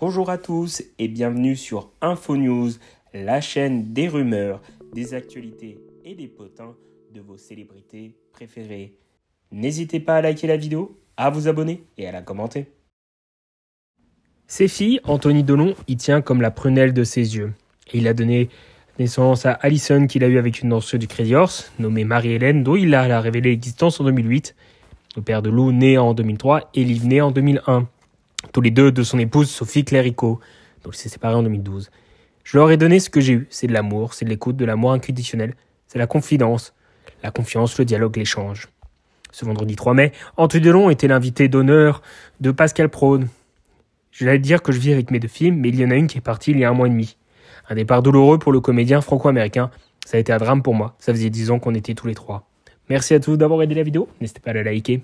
Bonjour à tous et bienvenue sur InfoNews, la chaîne des rumeurs, des actualités et des potins de vos célébrités préférées. N'hésitez pas à liker la vidéo, à vous abonner et à la commenter. Ses filles, Anthony Dolon, y tient comme la prunelle de ses yeux. il a donné naissance à Alison qu'il a eu avec une danseuse du Crazy Horse, nommée Marie-Hélène, dont il a révélé l'existence en 2008, le père de Lou né en 2003 et Liv né en 2001 tous les deux de son épouse Sophie Cléricot, dont il s'est séparé en 2012. Je leur ai donné ce que j'ai eu, c'est de l'amour, c'est de l'écoute, de l'amour inconditionnel, c'est la confidence, la confiance, le dialogue, l'échange. Ce vendredi 3 mai, Antoine Delon était l'invité d'honneur de Pascal Prone. Je vais dire que je vis avec mes deux films, mais il y en a une qui est partie il y a un mois et demi. Un départ douloureux pour le comédien franco-américain. Ça a été un drame pour moi. Ça faisait 10 ans qu'on était tous les trois. Merci à tous d'avoir aidé la vidéo. N'hésitez pas à la liker.